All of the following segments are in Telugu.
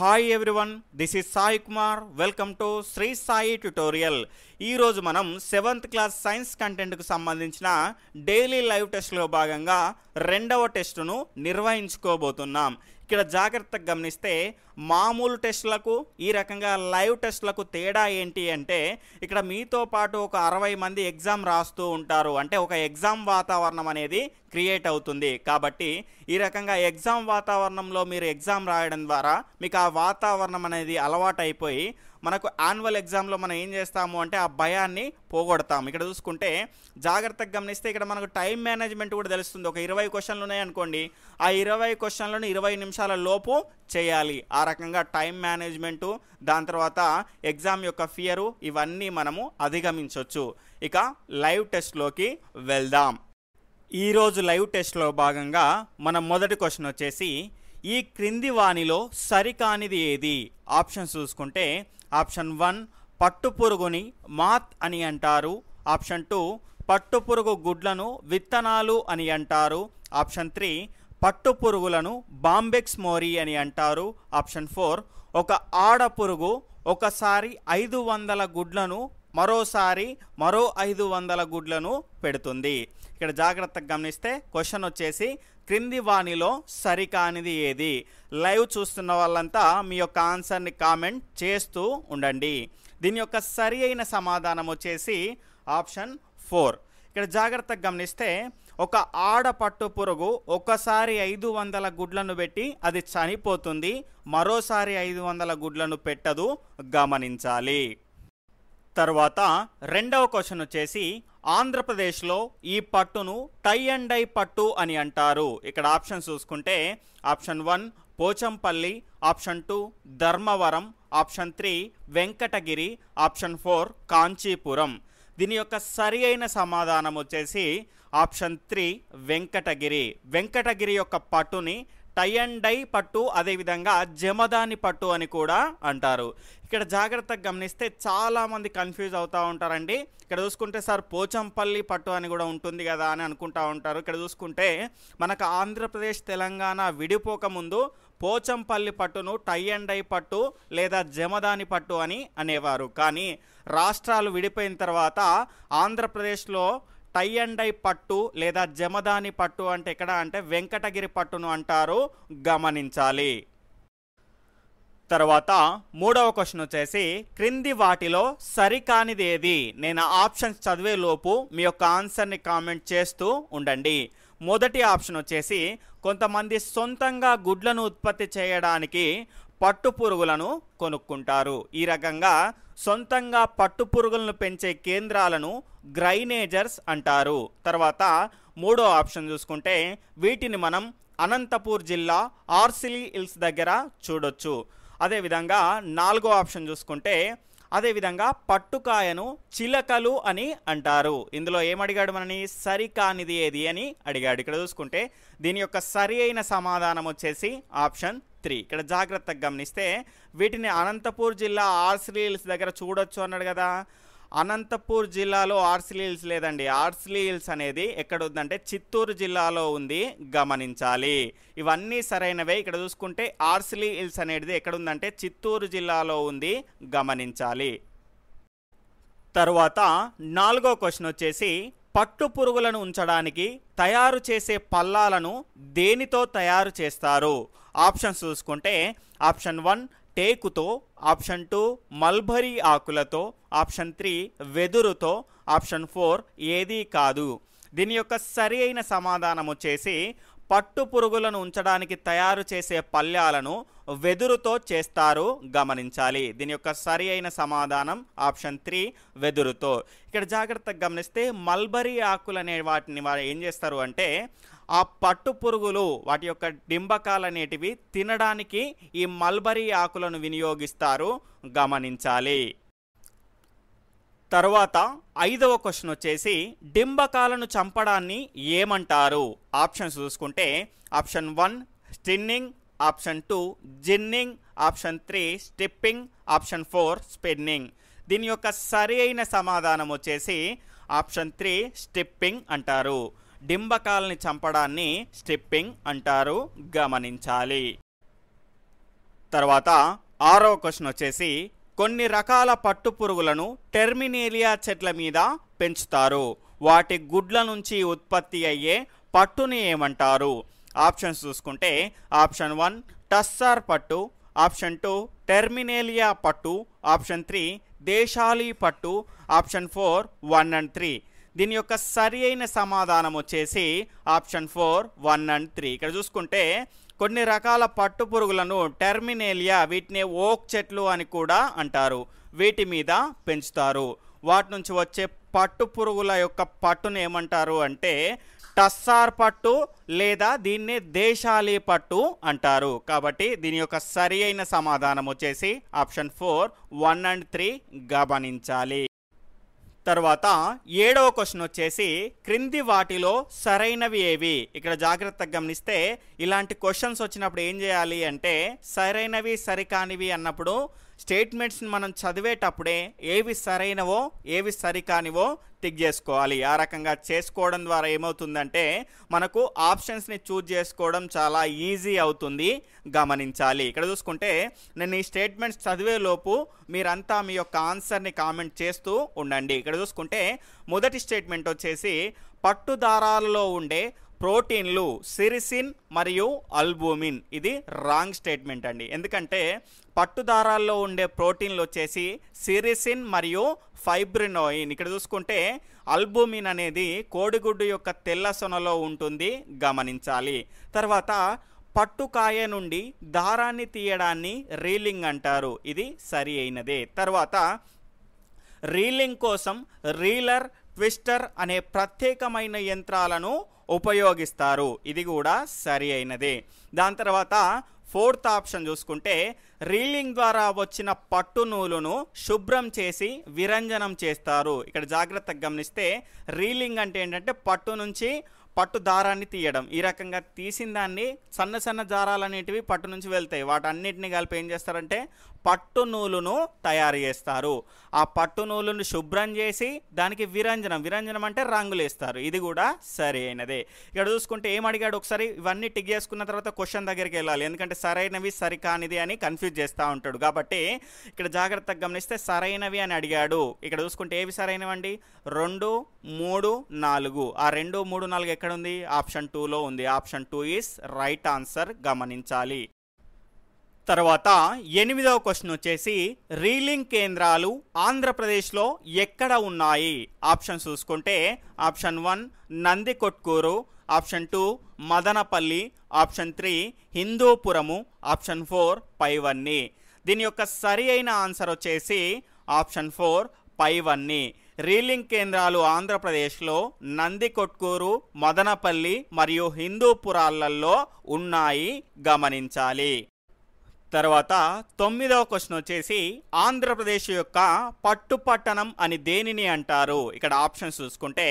hi everyone this is Sai Kumar welcome to Shri Sai tutorial ఈరోజు మనం సెవెంత్ క్లాస్ సైన్స్ కంటెంట్కు సంబంధించిన డైలీ లైవ్ టెస్ట్లో భాగంగా రెండవ టెస్టును నిర్వహించుకోబోతున్నాం ఇక్కడ జాగ్రత్తగా గమనిస్తే మామూలు టెస్టులకు ఈ రకంగా లైవ్ టెస్టులకు తేడా ఏంటి అంటే ఇక్కడ మీతో పాటు ఒక అరవై మంది ఎగ్జామ్ రాస్తూ ఉంటారు అంటే ఒక ఎగ్జామ్ వాతావరణం అనేది క్రియేట్ అవుతుంది కాబట్టి ఈ రకంగా ఎగ్జామ్ వాతావరణంలో మీరు ఎగ్జామ్ రాయడం ద్వారా మీకు ఆ వాతావరణం అనేది అలవాటైపోయి మనకు యాన్యువల్ ఎగ్జామ్లో మనం ఏం చేస్తాము అంటే ఆ భయాన్ని పోగొడతాము ఇక్కడ చూసుకుంటే జాగ్రత్తగా గమనిస్తే ఇక్కడ మనకు టైం మేనేజ్మెంట్ కూడా తెలుస్తుంది ఒక ఇరవై క్వశ్చన్లు ఉన్నాయనుకోండి ఆ ఇరవై క్వశ్చన్లను ఇరవై నిమిషాల లోపు చేయాలి ఆ రకంగా టైం మేనేజ్మెంటు దాని తర్వాత ఎగ్జామ్ యొక్క ఫియరు ఇవన్నీ మనము అధిగమించవచ్చు ఇక లైవ్ టెస్ట్లోకి వెళ్దాం ఈరోజు లైవ్ టెస్ట్లో భాగంగా మన మొదటి క్వశ్చన్ వచ్చేసి ఈ క్రింది వాణిలో సరికానిది ఏది ఆప్షన్ చూసుకుంటే ఆప్షన్ వన్ పట్టుపురుగుని మాత్ అని అంటారు ఆప్షన్ టూ పట్టుపురుగు గుడ్లను విత్తనాలు అని అంటారు ఆప్షన్ త్రీ పట్టుపురుగులను బాంబెక్స్ మోరీ అని అంటారు ఆప్షన్ ఫోర్ ఒక ఆడ పురుగు ఒకసారి ఐదు వందల గుడ్లను మరోసారి మరో ఐదు వందల గుడ్లను పెడుతుంది ఇక్కడ జాగ్రత్తగా గమనిస్తే క్వశ్చన్ వచ్చేసి క్రింది వాణిలో సరికానిది ఏది లైవ్ చూస్తున్న వాళ్ళంతా మీ యొక్క ఆన్సర్ని కామెంట్ చేస్తూ ఉండండి దీని యొక్క సరి అయిన సమాధానం వచ్చేసి ఆప్షన్ ఫోర్ ఇక్కడ జాగ్రత్తగా గమనిస్తే ఒక ఆడపట్టు పురుగు ఒకసారి ఐదు వందల గుడ్లను పెట్టి అది చనిపోతుంది మరోసారి ఐదు వందల గుడ్లను పెట్టదు గమనించాలి తర్వాత రెండవ క్వశ్చన్ వచ్చేసి ఆంధ్రప్రదేశ్లో ఈ పట్టును టై అండ్ డై పట్టు అని అంటారు ఇక్కడ ఆప్షన్ చూసుకుంటే option one Pochampalli option two Dharmavaram option three Venkatagiri option four Kanchipuram దీని యొక్క సరి అయిన సమాధానం వచ్చేసి ఆప్షన్ త్రీ వెంకటగిరి వెంకటగిరి యొక్క పట్టుని టై అండ్ డై పట్టు అదేవిధంగా జమదాని పట్టు అని కూడా అంటారు ఇక్కడ జాగ్రత్తగా గమనిస్తే చాలామంది కన్ఫ్యూజ్ అవుతూ ఉంటారండి ఇక్కడ చూసుకుంటే సార్ పోచంపల్లి పట్టు అని కూడా ఉంటుంది కదా అని అనుకుంటా ఉంటారు ఇక్కడ చూసుకుంటే మనకు ఆంధ్రప్రదేశ్ తెలంగాణ విడిపోక ముందు పోచంపల్లి పట్టును టై అండ్ డై పట్టు లేదా జమదాని పట్టు అని అనేవారు కానీ రాష్ట్రాలు విడిపోయిన తర్వాత ఆంధ్రప్రదేశ్లో టై అండ్ ఐ పట్టు లేదా జమదాని పట్టు అంటే ఇక్కడ అంటే వెంకటగిరి పట్టును అంటారు గమనించాలి తర్వాత మూడవ క్వశ్చన్ వచ్చేసి క్రింది వాటిలో సరికానిది ఏది నేను ఆప్షన్స్ చదివే లోపు మీ యొక్క ఆన్సర్ని కామెంట్ చేస్తూ ఉండండి మొదటి ఆప్షన్ వచ్చేసి కొంతమంది సొంతంగా గుడ్లను ఉత్పత్తి చేయడానికి పట్టు పురుగులను కొనుక్కుంటారు ఈ రకంగా సొంతంగా పట్టు పురుగులను పెంచే కేంద్రాలను గ్రైనేజర్స్ అంటారు తర్వాత మూడో ఆప్షన్ చూసుకుంటే వీటిని మనం అనంతపూర్ జిల్లా ఆర్సిలీ హిల్స్ దగ్గర చూడొచ్చు అదేవిధంగా నాలుగో ఆప్షన్ చూసుకుంటే అదేవిధంగా పట్టుకాయను చిలకలు అని అంటారు ఇందులో ఏమడిగాడు మనని సరికానిది ఏది అని అడిగాడు ఇక్కడ చూసుకుంటే దీని యొక్క సరి అయిన సమాధానం వచ్చేసి ఆప్షన్ త్రీ ఇక్కడ జాగ్రత్తగా గమనిస్తే వీటిని అనంతపూర్ జిల్లా ఆర్సిలీల్స్ దగ్గర చూడొచ్చు అన్నాడు కదా అనంతపూర్ జిల్లాలో ఆర్సిలీల్స్ హిల్స్ లేదండి ఆర్సిలీల్స్ అనేది ఎక్కడ ఉందంటే చిత్తూరు జిల్లాలో ఉంది గమనించాలి ఇవన్నీ సరైనవే ఇక్కడ చూసుకుంటే ఆర్సిలీల్స్ అనేది ఎక్కడ ఉందంటే చిత్తూరు జిల్లాలో ఉంది గమనించాలి తరువాత నాలుగో క్వశ్చన్ వచ్చేసి పట్టు పురుగులను ఉంచడానికి తయారు చేసే పల్లాలను దేనితో తయారు చేస్తారు ఆప్షన్స్ చూసుకుంటే ఆప్షన్ వన్ టేకుతో ఆప్షన్ టూ మల్బరీ ఆకులతో ఆప్షన్ త్రీ వెదురుతో ఆప్షన్ ఫోర్ ఏదీ కాదు దీని యొక్క సరి అయిన సమాధానం వచ్చేసి పట్టు పురుగులను ఉంచడానికి తయారు చేసే పళ్ళాలను వెదురుతో చేస్తారు గమనించాలి దీని యొక్క సరి అయిన సమాధానం ఆప్షన్ త్రీ వెదురుతో ఇక్కడ జాగ్రత్తగా గమనిస్తే మల్బరీ ఆకులు అనే వాటిని ఏం చేస్తారు అంటే ఆ పట్టు పురుగులు వాటి యొక్క డింబకాలనేటివి తినడానికి ఈ మల్బరీ ఆకులను వినియోగిస్తారు గమనించాలి తర్వాత ఐదవ క్వశ్చన్ వచ్చేసి డింబకాలను చంపడాన్ని ఏమంటారు ఆప్షన్స్ చూసుకుంటే ఆప్షన్ వన్ స్టిన్నింగ్ option two ginning option three stripping option four spinning దీని యొక్క సరి అయిన సమాధానం వచ్చేసి ఆప్షన్ త్రీ స్టిప్పింగ్ అంటారు డింబకాలని చంపడాన్ని స్ట్రిప్పింగ్ అంటారు గమనించాలి తర్వాత ఆరో క్వశ్చన్ వచ్చేసి కొన్ని రకాల పట్టు పురుగులను టెర్మినేలియా చెట్ల మీద పెంచుతారు వాటి గుడ్ల నుంచి ఉత్పత్తి అయ్యే పట్టుని ఏమంటారు ఆప్షన్స్ చూసుకుంటే ఆప్షన్ వన్ టస్సార్ పట్టు ఆప్షన్ టూ టెర్మినేలియా పట్టు ఆప్షన్ త్రీ దేశాలీ పట్టు option four one and three దీని యొక్క సరి అయిన సమాధానం వచ్చేసి option four one and three ఇక్కడ చూసుకుంటే కొన్ని రకాల పట్టు పురుగులను టెర్మినేలియా వీటిని ఓక్ చెట్లు అని కూడా అంటారు వీటి మీద పెంచుతారు వాటి నుంచి వచ్చే పట్టు పురుగుల యొక్క పట్టును ఏమంటారు అంటే టస్సార్ పట్టు లేదా దీన్ని దేశాలి పట్టు అంటారు కాబట్టి దీని యొక్క సరి అయిన సమాధానం వచ్చేసి option four one and three గమనించాలి తర్వాత ఏడవ క్వశ్చన్ వచ్చేసి క్రింది వాటిలో సరైనవి ఏవి ఇక్కడ జాగ్రత్తగా గమనిస్తే ఇలాంటి క్వశ్చన్స్ వచ్చినప్పుడు ఏం చేయాలి అంటే సరైనవి సరికానివి అన్నప్పుడు స్టేట్మెంట్స్ని మనం చదివేటప్పుడే ఏవి సరైనవో ఏవి సరికానివో టిక్ చేసుకోవాలి ఆ రకంగా చేసుకోవడం ద్వారా ఏమవుతుందంటే మనకు ఆప్షన్స్ని చూజ్ చేసుకోవడం చాలా ఈజీ అవుతుంది గమనించాలి ఇక్కడ చూసుకుంటే నేను ఈ స్టేట్మెంట్స్ చదివేలోపు మీరంతా మీ యొక్క ఆన్సర్ని కామెంట్ చేస్తూ ఉండండి ఇక్కడ చూసుకుంటే మొదటి స్టేట్మెంట్ వచ్చేసి పట్టుదారాలలో ఉండే ప్రోటీన్లు సిరిసిన్ మరియు అల్బూమిన్ ఇది రాంగ్ స్టేట్మెంట్ అండి ఎందుకంటే పట్టుదారాల్లో ఉండే ప్రోటీన్లు వచ్చేసి సిరిసిన్ మరియు ఫైబ్రినోయిన్ ఇక్కడ చూసుకుంటే అల్బుమిన్ అనేది కోడిగుడ్డు యొక్క తెల్ల సొనలో ఉంటుంది గమనించాలి తర్వాత పట్టుకాయ నుండి దారాన్ని తీయడాన్ని రీలింగ్ అంటారు ఇది సరి అయినదే తర్వాత రీలింగ్ కోసం రీలర్ ట్విస్టర్ అనే ప్రత్యేకమైన యంత్రాలను ఉపయోగిస్తారు ఇది కూడా సరి అయినదే దాని తర్వాత ఫోర్త్ ఆప్షన్ చూసుకుంటే రీలింగ్ ద్వారా వచ్చిన పట్టు నూలును శుభ్రం చేసి విరంజనం చేస్తారు ఇక్కడ జాగ్రత్తగా గమనిస్తే రీలింగ్ అంటే ఏంటంటే పట్టు నుంచి పట్టు దారాన్ని తీయడం ఈ రకంగా తీసిన దాన్ని సన్న సన్న దారాలు అనేటివి పట్టు నుంచి వెళ్తాయి వాటన్నిటిని కలిపి ఏం చేస్తారంటే పట్టు నూలును తయారు చేస్తారు ఆ పట్టు నూలును శుభ్రం చేసి దానికి విరంజనం విరంజనం అంటే రంగులు వేస్తారు ఇది కూడా సరైనదే ఇక్కడ చూసుకుంటే ఏం అడిగాడు ఒకసారి ఇవన్నీ టిక్ చేసుకున్న తర్వాత క్వశ్చన్ దగ్గరికి వెళ్ళాలి ఎందుకంటే సరైనవి సరికానిది అని కన్ఫ్యూజ్ చేస్తూ ఉంటాడు కాబట్టి ఇక్కడ జాగ్రత్తగా గమనిస్తే సరైనవి అని అడిగాడు ఇక్కడ చూసుకుంటే ఏవి అండి రెండు మూడు నాలుగు ఆ రెండు మూడు నాలుగు ఎక్కడ ఉంది ఆప్షన్ టూలో ఉంది option two is right answer గమనించాలి తర్వాత ఎనిమిదవ క్వశ్చన్ వచ్చేసి రీలింగ్ కేంద్రాలు ఆంధ్రప్రదేశ్లో ఎక్కడ ఉన్నాయి ఆప్షన్ చూసుకుంటే option one Nandikotkur option two Madanapalle option three Hindupuram option four పైవన్ని దీని యొక్క సరి అయిన ఆన్సర్ వచ్చేసి ఆప్షన్ ఫోర్ పైవన్నీ రీలింగ్ కేంద్రాలు ఆంధ్రప్రదేశ్లో నందికొట్కూరు మదనపల్లి మరియు హిందూపురాలలో ఉన్నాయి గమనించాలి తర్వాత తొమ్మిదవ క్వశ్చన్ వచ్చేసి ఆంధ్రప్రదేశ్ యొక్క పట్టుపట్టణం అని దేనిని అంటారు ఇక్కడ ఆప్షన్స్ చూసుకుంటే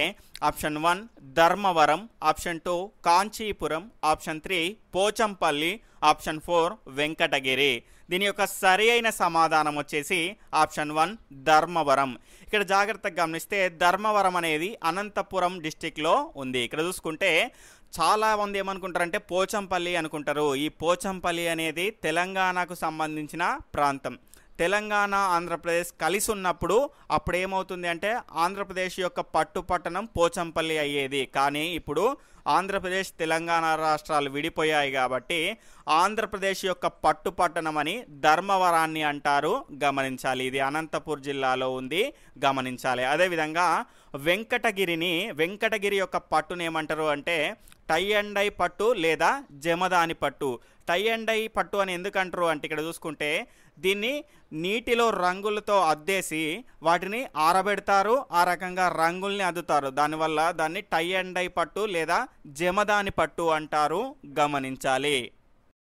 option one Dharmavaram option two Kanchipuram option three Pochampalli option four Venkatagiri దీని యొక్క సరి అయిన సమాధానం వచ్చేసి ఆప్షన్ వన్ ధర్మవరం ఇక్కడ జాగ్రత్తగా గమనిస్తే ధర్మవరం అనేది అనంతపురం డిస్టిక్లో ఉంది ఇక్కడ చూసుకుంటే చాలా మంది ఏమనుకుంటారంటే పోచంపల్లి అనుకుంటారు ఈ పోచంపల్లి అనేది తెలంగాణకు సంబంధించిన ప్రాంతం తెలంగాణ ఆంధ్రప్రదేశ్ కలిసి ఉన్నప్పుడు అప్పుడు ఏమవుతుంది అంటే ఆంధ్రప్రదేశ్ యొక్క పట్టు పట్టణం పోచంపల్లి అయ్యేది కానీ ఇప్పుడు ఆంధ్రప్రదేశ్ తెలంగాణ రాష్ట్రాలు విడిపోయాయి కాబట్టి ఆంధ్రప్రదేశ్ యొక్క పట్టు పట్టణమని ధర్మవరాన్ని అంటారు గమనించాలి ఇది అనంతపూర్ జిల్లాలో ఉంది గమనించాలి అదేవిధంగా వెంకటగిరిని వెంకటగిరి యొక్క పట్టును ఏమంటారు అంటే టై అండ్ ఐ పట్టు లేదా జమదాని పట్టు టై అండ్ ఐ పట్టు అని ఎందుకంటారు అంటే ఇక్కడ చూసుకుంటే దీన్ని నీటిలో రంగులతో అద్దేసి వాటిని ఆరబెడతారు ఆ రకంగా రంగుల్ని అద్దుతారు దానివల్ల దాన్ని టై అండ్ ఐ పట్టు లేదా జమదాని పట్టు అంటారు గమనించాలి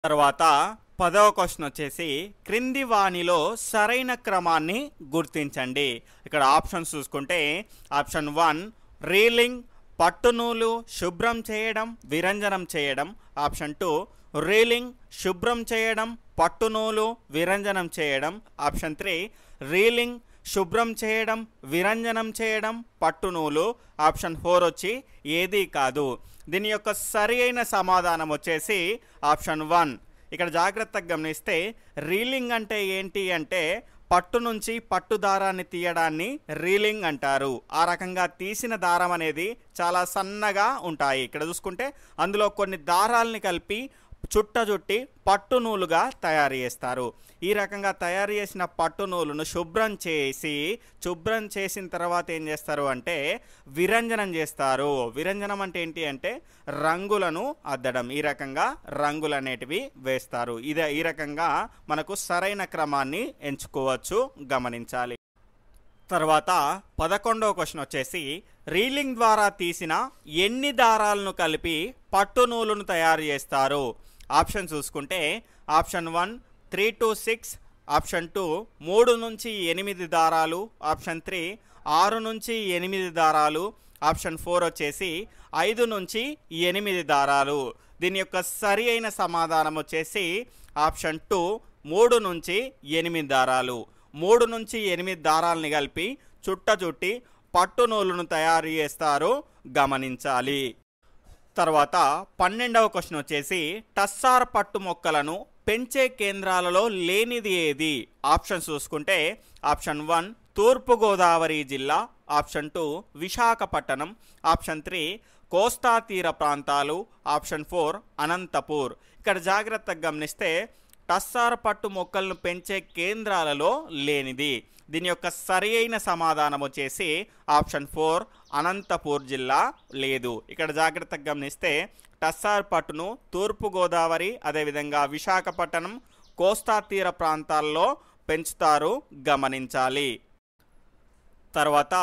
తర్వాత పదవ క్వశ్చన్ వచ్చేసి క్రింది వాణిలో సరైన క్రమాన్ని గుర్తించండి ఇక్కడ ఆప్షన్స్ చూసుకుంటే ఆప్షన్ వన్ రీలింగ్ పట్టునూలు శుభ్రం చేయడం విరంజనం చేయడం ఆప్షన్ టూ రీలింగ్ శుభ్రం చేయడం పట్టునూలు విరంజనం చేయడం ఆప్షన్ త్రీ రీలింగ్ శుభ్రం చేయడం విరంజనం చేయడం పట్టునూలు ఆప్షన్ ఫోర్ వచ్చి ఏదీ కాదు దీని యొక్క సరి అయిన సమాధానం వచ్చేసి ఆప్షన్ వన్ ఇక్కడ జాగ్రత్తగా గమనిస్తే రీలింగ్ అంటే ఏంటి అంటే పట్టు నుంచి పట్టు దారాన్ని తీయడాన్ని రీలింగ్ అంటారు ఆ రకంగా తీసిన దారం అనేది చాలా సన్నగా ఉంటాయి ఇక్కడ చూసుకుంటే అందులో కొన్ని దారాలని కలిపి చుట్ట చుట్టి పట్టు నూలుగా తయారు చేస్తారు ఈ రకంగా తయారు చేసిన పట్టు నూలును శుభ్రం చేసి శుభ్రం చేసిన తర్వాత ఏం చేస్తారు అంటే విరంజనం చేస్తారు విరంజనం అంటే ఏంటి అంటే రంగులను అద్దడం ఈ రకంగా రంగులు అనేటివి వేస్తారు ఇదే ఈ రకంగా మనకు సరైన క్రమాన్ని ఎంచుకోవచ్చు గమనించాలి తర్వాత పదకొండవ క్వశ్చన్ వచ్చేసి రీలింగ్ ద్వారా తీసిన ఎన్ని దారాలను కలిపి పట్టు నూలును తయారు చేస్తారు ఆప్షన్ చూసుకుంటే option one three to six option two మూడు నుంచి ఎనిమిది దారాలు ఆప్షన్ త్రీ ఆరు నుంచి ఎనిమిది దారాలు ఆప్షన్ ఫోర్ వచ్చేసి ఐదు నుంచి ఎనిమిది దారాలు దీని యొక్క సరి అయిన సమాధానం వచ్చేసి ఆప్షన్ టూ మూడు నుంచి ఎనిమిది దారాలు మూడు నుంచి ఎనిమిది దారాలని కలిపి చుట్ట చుట్టి పట్టు నూలును తయారు చేస్తారు గమనించాలి తర్వాత పన్నెండవ క్వశ్చన్ వచ్చేసి టస్సార్ పట్టు మొక్కలను పెంచే కేంద్రాలలో లేనిది ఏది ఆప్షన్స్ చూసుకుంటే ఆప్షన్ వన్ తూర్పుగోదావరి జిల్లా option two Visakhapatnam option three కోస్తా తీర ప్రాంతాలు ఆప్షన్ ఫోర్ అనంతపూర్ ఇక్కడ జాగ్రత్తగా గమనిస్తే టస్సార్ పట్టు మొక్కలను పెంచే కేంద్రాలలో లేనిది దీని యొక్క సరి అయిన సమాధానం వచ్చేసి ఆప్షన్ ఫోర్ అనంతపూర్ జిల్లా లేదు ఇక్కడ జాగ్రత్తగా గమనిస్తే టస్సార్ పట్టును తూర్పుగోదావరి అదేవిధంగా విశాఖపట్నం కోస్తా తీర ప్రాంతాల్లో పెంచుతారు గమనించాలి తర్వాత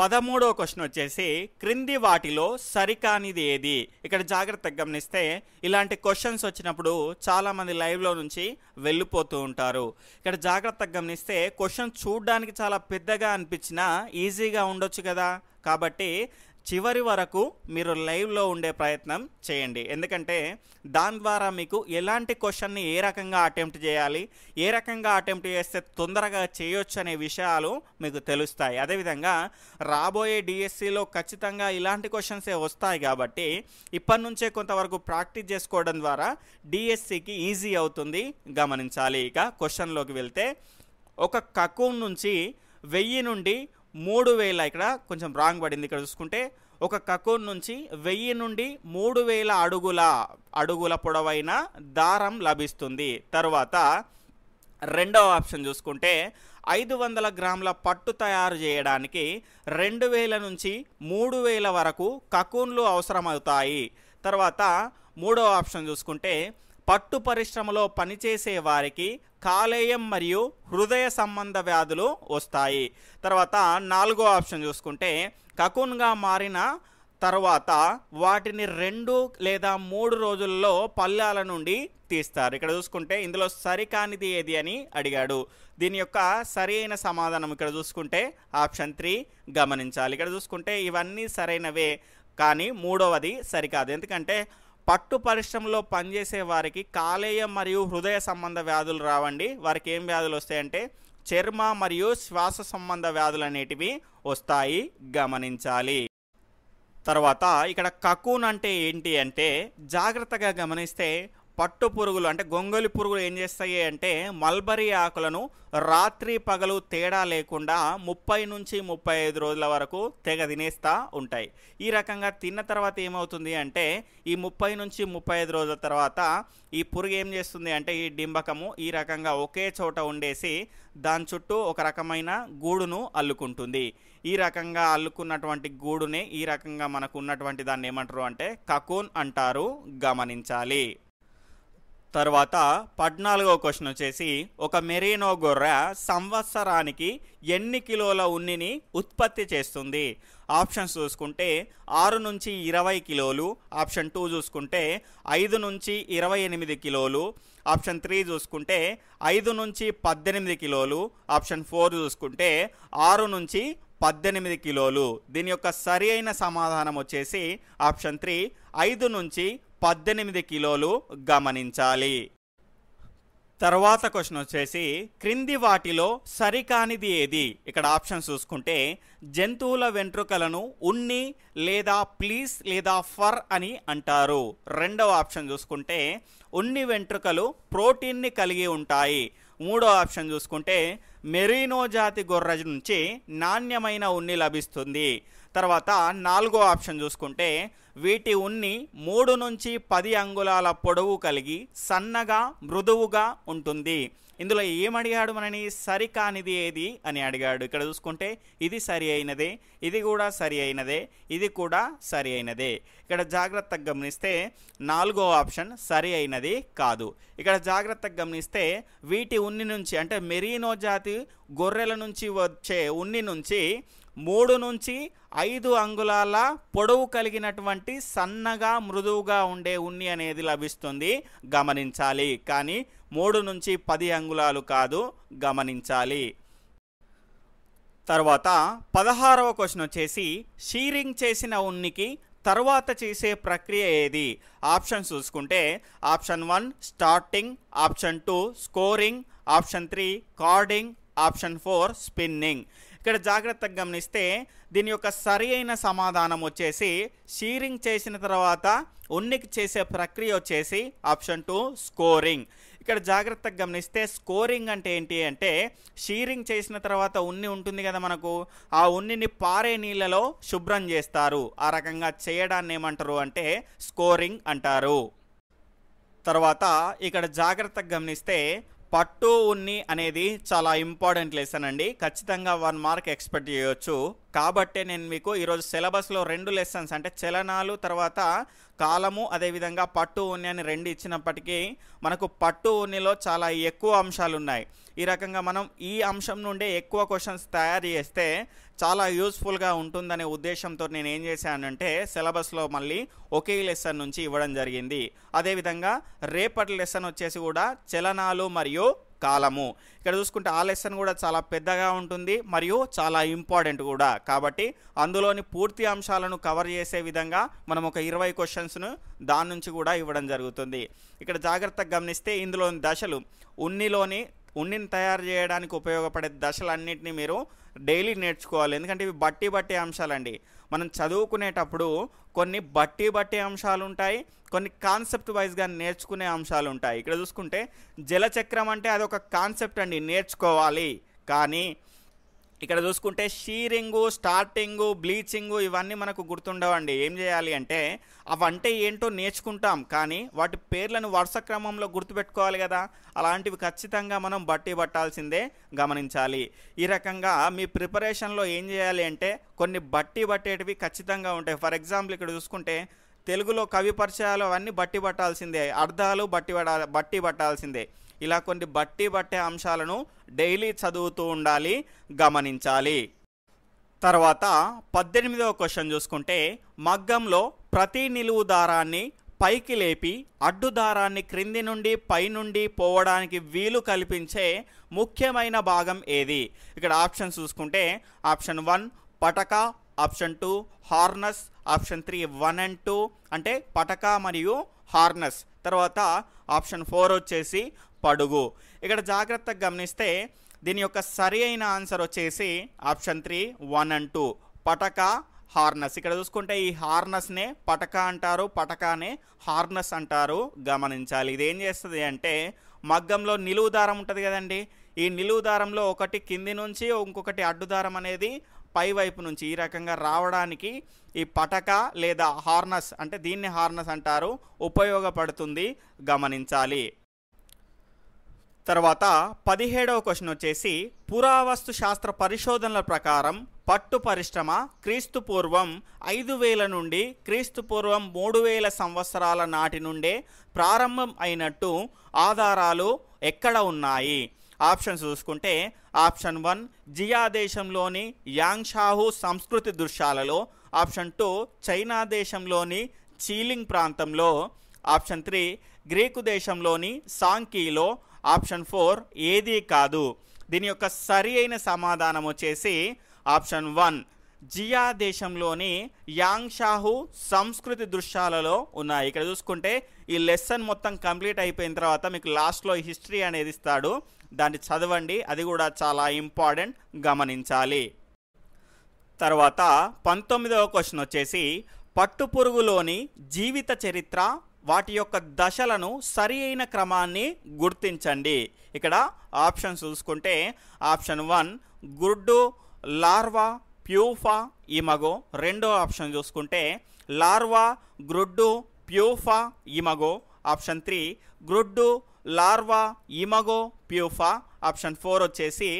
పదమూడో క్వశ్చన్ వచ్చేసి క్రింది వాటిలో సరికానిది ఏది ఇక్కడ జాగ్రత్తగా గమనిస్తే ఇలాంటి క్వశ్చన్స్ వచ్చినప్పుడు చాలామంది లైవ్లో నుంచి వెళ్ళిపోతూ ఉంటారు ఇక్కడ జాగ్రత్తగా గమనిస్తే క్వశ్చన్ చూడడానికి చాలా పెద్దగా అనిపించినా ఈజీగా ఉండొచ్చు కదా కాబట్టి చివరి వరకు మీరు లైవ్లో ఉండే ప్రయత్నం చేయండి ఎందుకంటే దాని ద్వారా మీకు ఎలాంటి క్వశ్చన్ని ఏ రకంగా అటెంప్ట్ చేయాలి ఏ రకంగా అటెంప్ట్ చేస్తే తొందరగా చేయొచ్చు అనే విషయాలు మీకు తెలుస్తాయి అదేవిధంగా రాబోయే డిఎస్సిలో ఖచ్చితంగా ఇలాంటి క్వశ్చన్సే వస్తాయి కాబట్టి ఇప్పటి నుంచే కొంతవరకు ప్రాక్టీస్ చేసుకోవడం ద్వారా డిఎస్సికి ఈజీ అవుతుంది గమనించాలి ఇక క్వశ్చన్లోకి వెళ్తే ఒక కకూన్ నుంచి వెయ్యి నుండి మూడు వేల ఇక్కడ కొంచెం రాంగ్ పడింది ఇక్కడ చూసుకుంటే ఒక కకోన్ నుంచి వెయ్యి నుండి మూడు వేల అడుగుల అడుగుల పొడవైన దారం లభిస్తుంది తర్వాత రెండవ ఆప్షన్ చూసుకుంటే ఐదు వందల గ్రాముల పట్టు తయారు చేయడానికి రెండు వేల నుంచి మూడు వేల వరకు కకూన్లు అవసరమవుతాయి తర్వాత మూడవ ఆప్షన్ చూసుకుంటే పట్టు పరిశ్రమలో పనిచేసే వారికి కాలేయం మరియు హృదయ సంబంధ వ్యాధులు వస్తాయి తర్వాత నాలుగో ఆప్షన్ చూసుకుంటే కకున్గా మారిన తర్వాత వాటిని రెండు లేదా మూడు రోజుల్లో పల్లాల నుండి తీస్తారు ఇక్కడ చూసుకుంటే ఇందులో సరికానిది ఏది అని అడిగాడు దీని యొక్క సరైన సమాధానం ఇక్కడ చూసుకుంటే ఆప్షన్ త్రీ గమనించాలి ఇక్కడ చూసుకుంటే ఇవన్నీ సరైనవే కానీ మూడవది సరికాదు ఎందుకంటే పట్టు పరిశ్రమలో పనిచేసే వారికి కాలేయ మరియు హృదయ సంబంధ వ్యాధులు రావండి వారికి ఏం వ్యాధులు వస్తాయంటే చర్మ మరియు శ్వాస సంబంధ వ్యాధులు అనేటివి వస్తాయి గమనించాలి తర్వాత ఇక్కడ కకూన్ అంటే ఏంటి అంటే జాగ్రత్తగా గమనిస్తే పట్టు పురుగులు అంటే గొంగలి పురుగులు ఏం చేస్తాయి అంటే మల్బరీ ఆకులను రాత్రి పగలు తేడా లేకుండా ముప్పై నుంచి ముప్పై ఐదు రోజుల వరకు తెగ తినేస్తూ ఉంటాయి ఈ రకంగా తిన్న తర్వాత ఏమవుతుంది అంటే ఈ ముప్పై నుంచి ముప్పై ఐదు రోజుల తర్వాత ఈ పురుగు ఏం చేస్తుంది అంటే ఈ డింబకము ఈ రకంగా ఒకే చోట ఉండేసి దాని చుట్టూ ఒక రకమైన గూడును అల్లుకుంటుంది ఈ రకంగా అల్లుకున్నటువంటి గూడుని ఈ రకంగా మనకు ఉన్నటువంటి దాన్ని ఏమంటారు అంటే కకూన్ అంటారు గమనించాలి తర్వాత పద్నాలుగో క్వశ్చన్ వచ్చేసి ఒక మెరీనో గొర్రె సంవత్సరానికి ఎన్ని కిలోల ఉన్నిని ఉత్పత్తి చేస్తుంది ఆప్షన్స్ చూసుకుంటే ఆరు నుంచి ఇరవై కిలోలు ఆప్షన్ టూ చూసుకుంటే ఐదు నుంచి ఇరవై ఎనిమిది కిలోలు ఆప్షన్ త్రీ చూసుకుంటే ఐదు నుంచి పద్దెనిమిది కిలోలు ఆప్షన్ ఫోర్ చూసుకుంటే ఆరు నుంచి పద్దెనిమిది కిలోలు దీని యొక్క సరి అయిన సమాధానం వచ్చేసి ఆప్షన్ త్రీ ఐదు నుంచి పద్దెనిమిది కిలోలు గమనించాలి తర్వాత క్వశ్చన్ వచ్చేసి క్రింది వాటిలో సరికానిది ఏది ఇక్కడ ఆప్షన్ చూసుకుంటే జంతువుల వెంట్రుకలను ఉన్ని లేదా ప్లీస్ లేదా ఫర్ అని అంటారు రెండవ ఆప్షన్ చూసుకుంటే ఉన్ని వెంట్రుకలు ప్రోటీన్ని కలిగి ఉంటాయి మూడో ఆప్షన్ చూసుకుంటే మెరీనో జాతి గొర్రె నుంచి నాణ్యమైన ఉన్ని లభిస్తుంది తర్వాత నాలుగో ఆప్షన్ చూసుకుంటే వీటి ఉన్ని మూడు నుంచి పది అంగుళాల పొడవు కలిగి సన్నగా మృదువుగా ఉంటుంది ఇందులో ఏమడిగాడు మనని సరికానిది ఏది అని అడిగాడు ఇక్కడ చూసుకుంటే ఇది సరి అయినదే ఇది కూడా సరి అయినదే ఇది కూడా సరి అయినదే ఇక్కడ జాగ్రత్తగా గమనిస్తే నాలుగో ఆప్షన్ సరి అయినది కాదు ఇక్కడ జాగ్రత్తగా గమనిస్తే వీటి ఉన్ని నుంచి అంటే మెరీనో జాతి గొర్రెల నుంచి వచ్చే ఉన్ని నుంచి మూడు నుంచి ఐదు అంగుళాల పొడవు కలిగినటువంటి సన్నగా మృదువుగా ఉండే ఉన్ని అనేది లభిస్తుంది గమనించాలి కానీ మూడు నుంచి పది అంగుళాలు కాదు గమనించాలి తర్వాత పదహారవ క్వశ్చన్ వచ్చేసి షీరింగ్ చేసిన ఉన్నికి తర్వాత చేసే ప్రక్రియ ఏది ఆప్షన్ చూసుకుంటే option one starting option two scouring option three carding option four spinning ఇక్కడ జాగ్రత్తగా గమనిస్తే దీని యొక్క సరి అయిన సమాధానం వచ్చేసి షీరింగ్ చేసిన తర్వాత ఉన్నికి చేసే ప్రక్రియ వచ్చేసి ఆప్షన్ టూ స్కోరింగ్ ఇక్కడ జాగ్రత్తగా గమనిస్తే స్కోరింగ్ అంటే ఏంటి అంటే షీరింగ్ చేసిన తర్వాత ఉన్ని ఉంటుంది కదా మనకు ఆ ఉన్నిని పారే నీళ్ళలో శుభ్రం చేస్తారు ఆ రకంగా చేయడాన్ని ఏమంటారు అంటే స్కోరింగ్ అంటారు తర్వాత ఇక్కడ జాగ్రత్తగా గమనిస్తే పట్టు ఉన్ని అనేది చాలా ఇంపార్టెంట్ లెసన్ అండి ఖచ్చితంగా వన్ మార్క్ ఎక్స్పెక్ట్ చేయవచ్చు కాబట్టే నేను మీకు ఈరోజు సిలబస్లో రెండు లెసన్స్ అంటే చలనాలు తర్వాత కాలము అదేవిధంగా పట్టు ఉన్ని అని రెండు ఇచ్చినప్పటికీ మనకు పట్టు ఉన్నిలో చాలా ఎక్కువ అంశాలు ఉన్నాయి ఈ రకంగా మనం ఈ అంశం నుండే ఎక్కువ క్వశ్చన్స్ తయారు చేస్తే చాలా యూస్ఫుల్గా ఉంటుందనే ఉద్దేశంతో నేను ఏం చేశానంటే సిలబస్లో మళ్ళీ ఒకే లెసన్ నుంచి ఇవ్వడం జరిగింది అదేవిధంగా రేపటి లెసన్ వచ్చేసి కూడా చలనాలు మరియు కాలము ఇక్కడ చూసుకుంటే ఆ లెసన్ కూడా చాలా పెద్దగా ఉంటుంది మరియు చాలా ఇంపార్టెంట్ కూడా కాబట్టి అందులోని పూర్తి అంశాలను కవర్ చేసే విధంగా మనం ఒక ఇరవై క్వశ్చన్స్ను దాని నుంచి కూడా ఇవ్వడం జరుగుతుంది ఇక్కడ జాగ్రత్తగా గమనిస్తే ఇందులోని దశలు ఉన్నిలోని ఉన్నిని తయారు చేయడానికి ఉపయోగపడే దశలన్నింటినీ మీరు డైలీ నేర్చుకోవాలి ఎందుకంటే ఇవి బట్టి బట్టి అంశాలండి మనం చదువుకునేటప్పుడు కొన్ని బట్టి బట్టి అంశాలు ఉంటాయి కొన్ని కాన్సెప్ట్ వైజ్గా నేర్చుకునే అంశాలు ఉంటాయి ఇక్కడ చూసుకుంటే జలచక్రం అంటే అది ఒక కాన్సెప్ట్ అండి నేర్చుకోవాలి కానీ ఇక్కడ చూసుకుంటే షీరింగు స్టార్టింగు బ్లీచింగు ఇవన్నీ మనకు గుర్తుండవండి ఏం చేయాలి అంటే అవంటే ఏంటో నేర్చుకుంటాం కానీ వాటి పేర్లను వరుస క్రమంలో గుర్తుపెట్టుకోవాలి కదా అలాంటివి ఖచ్చితంగా మనం బట్టి పట్టాల్సిందే గమనించాలి ఈ రకంగా మీ ప్రిపరేషన్లో ఏం చేయాలి అంటే కొన్ని బట్టి పట్టేటివి ఖచ్చితంగా ఉంటాయి ఫర్ ఎగ్జాంపుల్ ఇక్కడ చూసుకుంటే తెలుగులో కవి పరిచయాలు అవన్నీ బట్టి పట్టాల్సిందే అర్థాలు బట్టి పట్టాల్సిందే ఇలా కొన్ని బట్టి బట్టే అంశాలను డైలీ చదువుతూ ఉండాలి గమనించాలి తర్వాత పద్దెనిమిదవ క్వశ్చన్ చూసుకుంటే మగ్గంలో ప్రతి నిలువు దారాన్ని పైకి లేపి అడ్డు దారాన్ని క్రింది నుండి పైనుండి పోవడానికి వీలు కల్పించే ముఖ్యమైన భాగం ఏది ఇక్కడ ఆప్షన్ చూసుకుంటే ఆప్షన్ వన్ పటక option two harness option three one and two అంటే పటక మరియు హార్నస్ తర్వాత ఆప్షన్ ఫోర్ వచ్చేసి పడుగు ఇక్కడ జాగ్రత్తగా గమనిస్తే దీని యొక్క సరి అయిన ఆన్సర్ వచ్చేసి option three one and two పటక హార్నస్ ఇక్కడ చూసుకుంటే ఈ హార్నస్నే పటక అంటారు పటకానే హార్నస్ అంటారు గమనించాలి ఇది ఏం చేస్తుంది అంటే మగ్గంలో నిలువు దారం ఉంటుంది కదండి ఈ నిలువు దారంలో ఒకటి కింది నుంచి ఇంకొకటి అడ్డుదారం అనేది పై వైపు నుంచి ఈ రకంగా రావడానికి ఈ పటక లేదా హార్నస్ అంటే దీన్ని హార్నస్ అంటారు ఉపయోగపడుతుంది గమనించాలి తర్వాత పదిహేడవ క్వశ్చన్ వచ్చేసి పురావస్తు శాస్త్ర పరిశోధనల ప్రకారం పట్టు పరిశ్రమ క్రీస్తు పూర్వం ఐదు వేల నుండి క్రీస్తు పూర్వం మూడు వేల సంవత్సరాల నాటి నుండే ప్రారంభం అయినట్టు ఆధారాలు ఎక్కడ ఉన్నాయి ఆప్షన్స్ చూసుకుంటే ఆప్షన్ వన్ జియా దేశంలోని యాంగ్షాహు సంస్కృతి దృశ్యాలలో ఆప్షన్ టూ చైనా దేశంలోని చీలింగ్ ప్రాంతంలో ఆప్షన్ త్రీ గ్రీకు దేశంలోని సాంకీలో ఆప్షన్ ఫోర్ ఏది కాదు దీని యొక్క సరి అయిన సమాధానం వచ్చేసి ఆప్షన్ వన్ జియా దేశంలోని యాంగ్షాహు సంస్కృతి దృశ్యాలలో ఉన్నాయి ఇక్కడ చూసుకుంటే ఈ లెసన్ మొత్తం కంప్లీట్ అయిపోయిన తర్వాత మీకు లాస్ట్లో హిస్టరీ అనేది ఇస్తాడు దాన్ని చదవండి అది కూడా చాలా ఇంపార్టెంట్ గమనించాలి తర్వాత పంతొమ్మిదవ క్వశ్చన్ వచ్చేసి పట్టుపురుగులోని జీవిత చరిత్ర వాటి యొక్క దశలను సరి అయిన క్రమాన్ని గుర్తించండి ఇక్కడ ఆప్షన్ చూసుకుంటే ఆప్షన్ వన్ గుడ్డు లార్వా ప్యూఫా ఇమగో రెండో ఆప్షన్ చూసుకుంటే లార్వా గ్రుడ్డు ప్యూఫా ఇమగో ఆప్షన్ త్రీ గ్రుడ్డు larva imago pupa option four వచ్చేసి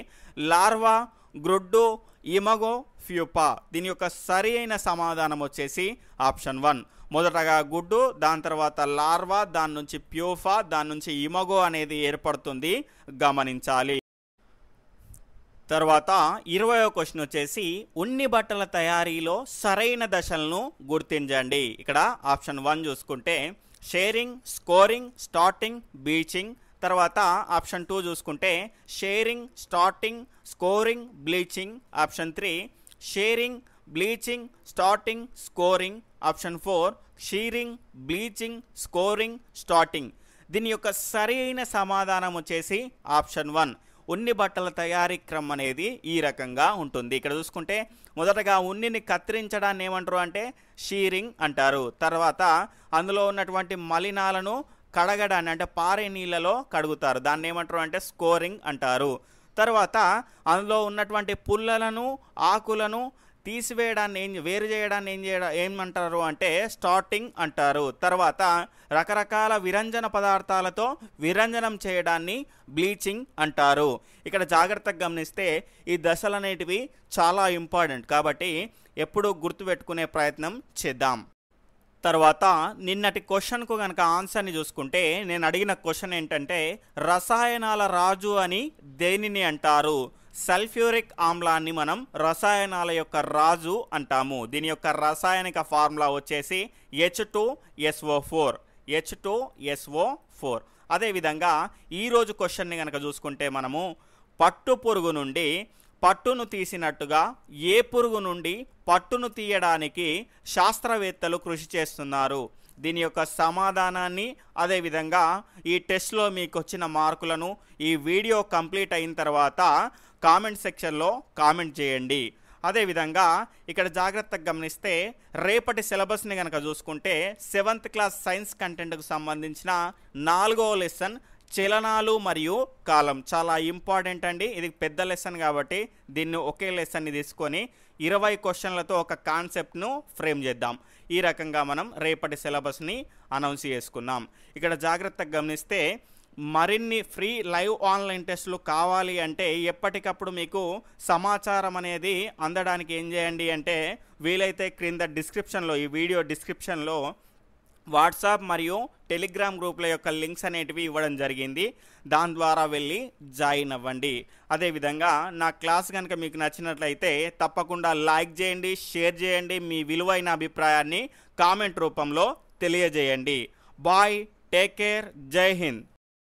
లార్వా గ్రుడ్డు ఇమగో ఫ్యూపా దీని యొక్క సరి అయిన సమాధానం వచ్చేసి ఆప్షన్ వన్ మొదటగా గుడ్డు దాని తర్వాత లార్వా దాని నుంచి ప్యూఫా దాని నుంచి ఇమగో అనేది ఏర్పడుతుంది గమనించాలి తర్వాత ఇరవై క్వశ్చన్ వచ్చేసి ఉన్ని బట్టల తయారీలో సరైన దశలను గుర్తించండి ఇక్కడ ఆప్షన్ వన్ చూసుకుంటే షేరింగ్ స్కోరింగ్ స్టార్టింగ్ బీచింగ్ తర్వాత ఆప్షన్ టూ చూసుకుంటే shearing starting scouring bleaching option three shearing bleaching starting scouring option four shearing bleaching scouring starting దీని యొక్క సరైన సమాధానం వచ్చేసి ఆప్షన్ వన్ ఉన్ని బట్టల తయారీ క్రమం అనేది ఈ రకంగా ఉంటుంది ఇక్కడ చూసుకుంటే మొదటగా ఉన్నిని కత్తిరించడాన్ని ఏమంటారు అంటే షీరింగ్ అంటారు తర్వాత అందులో ఉన్నటువంటి మలినాలను కడగడాన్ని అంటే పారే నీళ్ళలో కడుగుతారు దాన్ని ఏమంటారు అంటే స్కోరింగ్ అంటారు తర్వాత అందులో ఉన్నటువంటి పుల్లలను ఆకులను తీసివేయడాన్ని ఏం వేరు చేయడాన్ని ఏం చేయడం ఏమంటారు అంటే స్టార్టింగ్ అంటారు తర్వాత రకరకాల విరంజన పదార్థాలతో విరంజనం చేయడాన్ని బ్లీచింగ్ అంటారు ఇక్కడ జాగ్రత్తగా గమనిస్తే ఈ దశలు అనేటివి చాలా ఇంపార్టెంట్ కాబట్టి ఎప్పుడూ గుర్తుపెట్టుకునే ప్రయత్నం చేద్దాం తర్వాత నిన్నటి క్వశ్చన్కు కనుక ఆన్సర్ని చూసుకుంటే నేను అడిగిన క్వశ్చన్ ఏంటంటే రసాయనాల రాజు అని దేనిని అంటారు సల్ఫ్యూరిక్ ఆమ్లాన్ని మనం రసాయనాల యొక్క రాజు అంటాము దీని యొక్క రసాయనిక ఫార్ములా వచ్చేసి H two SO four H two SO four అదేవిధంగా ఈరోజు క్వశ్చన్ని కనుక చూసుకుంటే మనము పట్టు పురుగు నుండి పట్టును తీసినట్టుగా ఏ పురుగు నుండి పట్టును తీయడానికి శాస్త్రవేత్తలు కృషి చేస్తున్నారు దీని యొక్క సమాధానాన్ని అదేవిధంగా ఈ టెస్ట్లో మీకు వచ్చిన మార్కులను ఈ వీడియో కంప్లీట్ అయిన తర్వాత కామెంట్ సెక్షన్లో కామెంట్ చేయండి అదేవిధంగా ఇక్కడ జాగ్రత్తగా గమనిస్తే రేపటి సిలబస్ని కనుక చూసుకుంటే సెవెంత్ క్లాస్ సైన్స్ కంటెంట్కు సంబంధించిన నాలుగో లెసన్ చలనాలు మరియు కాలం చాలా ఇంపార్టెంట్ అండి ఇది పెద్ద లెసన్ కాబట్టి దీన్ని ఒకే లెసన్ని తీసుకొని ఇరవై క్వశ్చన్లతో ఒక కాన్సెప్ట్ను ఫ్రేమ్ చేద్దాం ఈ రకంగా మనం రేపటి సిలబస్ని అనౌన్స్ చేసుకున్నాం ఇక్కడ జాగ్రత్తగా గమనిస్తే మరిన్ని ఫ్రీ లైవ్ ఆన్లైన్ టెస్టులు కావాలి అంటే ఎప్పటికప్పుడు మీకు సమాచారం అనేది అందడానికి ఏం చేయండి అంటే వీలైతే క్రింద డిస్క్రిప్షన్లో ఈ వీడియో డిస్క్రిప్షన్లో వాట్సాప్ మరియు టెలిగ్రామ్ గ్రూప్ల యొక్క లింక్స్ అనేటివి ఇవ్వడం జరిగింది దాని ద్వారా వెళ్ళి జాయిన్ అవ్వండి అదేవిధంగా నా క్లాస్ కనుక మీకు నచ్చినట్లయితే తప్పకుండా లైక్ చేయండి షేర్ చేయండి మీ విలువైన అభిప్రాయాన్ని కామెంట్ రూపంలో తెలియజేయండి బాయ్ టేక్ కేర్ జై హింద్